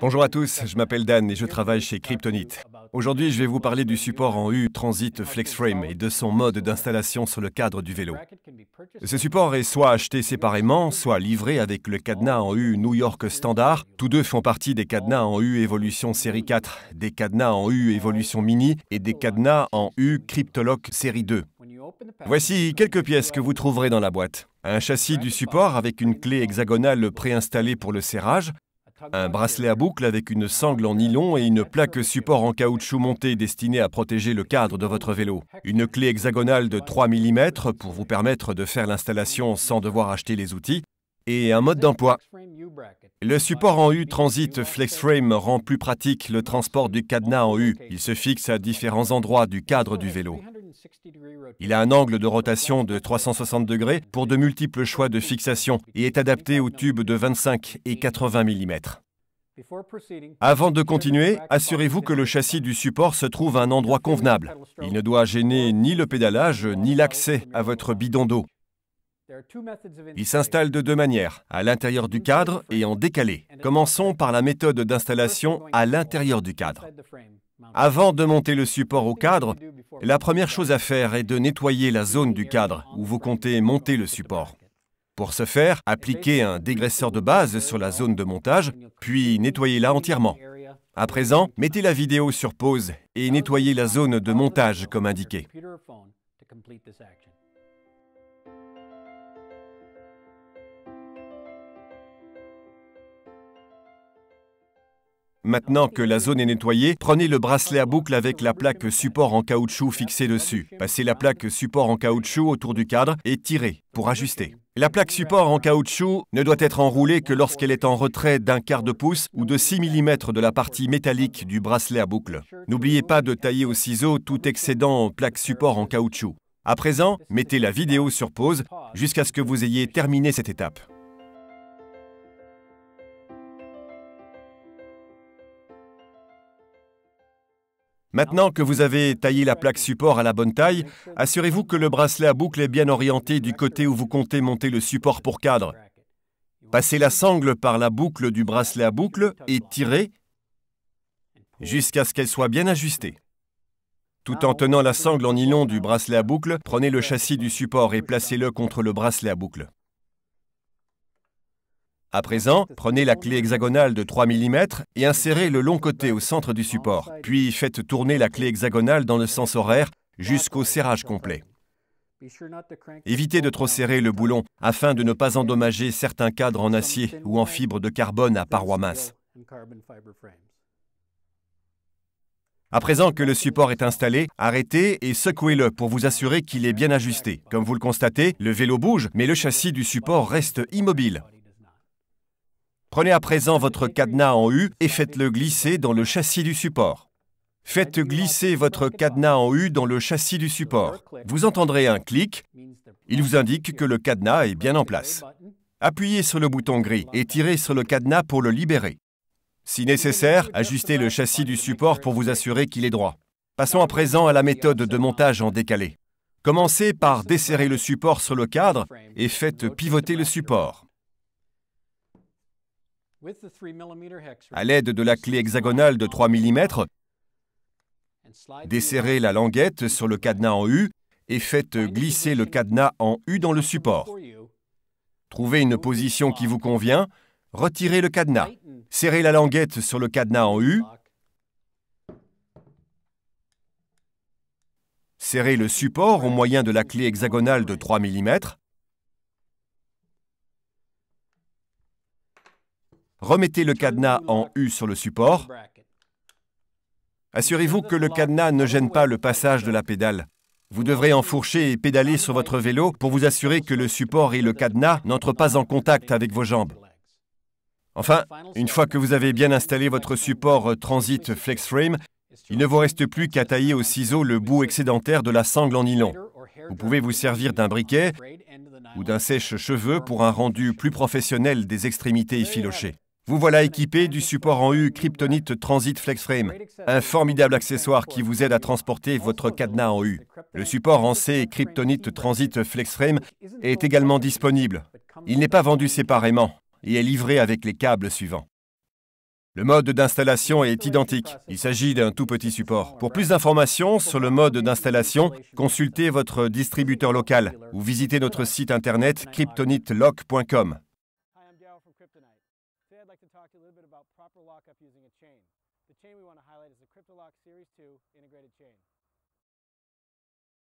Bonjour à tous, je m'appelle Dan et je travaille chez Kryptonite. Aujourd'hui, je vais vous parler du support en U Transit FlexFrame et de son mode d'installation sur le cadre du vélo. Ce support est soit acheté séparément, soit livré avec le cadenas en U New York Standard. Tous deux font partie des cadenas en U Evolution Série 4, des cadenas en U Evolution Mini et des cadenas en U Cryptolock Série 2. Voici quelques pièces que vous trouverez dans la boîte. Un châssis du support avec une clé hexagonale préinstallée pour le serrage, un bracelet à boucle avec une sangle en nylon et une plaque support en caoutchouc montée destinée à protéger le cadre de votre vélo, une clé hexagonale de 3 mm pour vous permettre de faire l'installation sans devoir acheter les outils, et un mode d'emploi. Le support en U Transit FlexFrame rend plus pratique le transport du cadenas en U. Il se fixe à différents endroits du cadre du vélo. Il a un angle de rotation de 360 degrés pour de multiples choix de fixation et est adapté aux tubes de 25 et 80 mm. Avant de continuer, assurez-vous que le châssis du support se trouve à un endroit convenable. Il ne doit gêner ni le pédalage ni l'accès à votre bidon d'eau. Il s'installe de deux manières, à l'intérieur du cadre et en décalé. Commençons par la méthode d'installation à l'intérieur du cadre. Avant de monter le support au cadre, la première chose à faire est de nettoyer la zone du cadre où vous comptez monter le support. Pour ce faire, appliquez un dégraisseur de base sur la zone de montage, puis nettoyez-la entièrement. À présent, mettez la vidéo sur pause et nettoyez la zone de montage comme indiqué. Maintenant que la zone est nettoyée, prenez le bracelet à boucle avec la plaque support en caoutchouc fixée dessus. Passez la plaque support en caoutchouc autour du cadre et tirez pour ajuster. La plaque support en caoutchouc ne doit être enroulée que lorsqu'elle est en retrait d'un quart de pouce ou de 6 mm de la partie métallique du bracelet à boucle. N'oubliez pas de tailler au ciseau tout excédent plaque support en caoutchouc. À présent, mettez la vidéo sur pause jusqu'à ce que vous ayez terminé cette étape. Maintenant que vous avez taillé la plaque support à la bonne taille, assurez-vous que le bracelet à boucle est bien orienté du côté où vous comptez monter le support pour cadre. Passez la sangle par la boucle du bracelet à boucle et tirez jusqu'à ce qu'elle soit bien ajustée. Tout en tenant la sangle en nylon du bracelet à boucle, prenez le châssis du support et placez-le contre le bracelet à boucle. À présent, prenez la clé hexagonale de 3 mm et insérez le long côté au centre du support, puis faites tourner la clé hexagonale dans le sens horaire jusqu'au serrage complet. Évitez de trop serrer le boulon afin de ne pas endommager certains cadres en acier ou en fibre de carbone à parois minces. À présent que le support est installé, arrêtez et secouez-le pour vous assurer qu'il est bien ajusté. Comme vous le constatez, le vélo bouge, mais le châssis du support reste immobile. Prenez à présent votre cadenas en U et faites-le glisser dans le châssis du support. Faites glisser votre cadenas en U dans le châssis du support. Vous entendrez un clic. Il vous indique que le cadenas est bien en place. Appuyez sur le bouton gris et tirez sur le cadenas pour le libérer. Si nécessaire, ajustez le châssis du support pour vous assurer qu'il est droit. Passons à présent à la méthode de montage en décalé. Commencez par desserrer le support sur le cadre et faites pivoter le support. À l'aide de la clé hexagonale de 3 mm, desserrez la languette sur le cadenas en U et faites glisser le cadenas en U dans le support. Trouvez une position qui vous convient, retirez le cadenas, serrez la languette sur le cadenas en U, serrez le support au moyen de la clé hexagonale de 3 mm, Remettez le cadenas en U sur le support. Assurez-vous que le cadenas ne gêne pas le passage de la pédale. Vous devrez enfourcher et pédaler sur votre vélo pour vous assurer que le support et le cadenas n'entrent pas en contact avec vos jambes. Enfin, une fois que vous avez bien installé votre support Transit Flex Frame, il ne vous reste plus qu'à tailler au ciseau le bout excédentaire de la sangle en nylon. Vous pouvez vous servir d'un briquet ou d'un sèche-cheveux pour un rendu plus professionnel des extrémités effilochées. Vous voilà équipé du support en U Kryptonite Transit FlexFrame, un formidable accessoire qui vous aide à transporter votre cadenas en U. Le support en C Kryptonite Transit FlexFrame est également disponible. Il n'est pas vendu séparément et est livré avec les câbles suivants. Le mode d'installation est identique. Il s'agit d'un tout petit support. Pour plus d'informations sur le mode d'installation, consultez votre distributeur local ou visitez notre site internet kryptonitelock.com. I'd like to talk to you a little bit about proper lockup using a chain. The chain we want to highlight is the CryptoLock Series 2 integrated chain.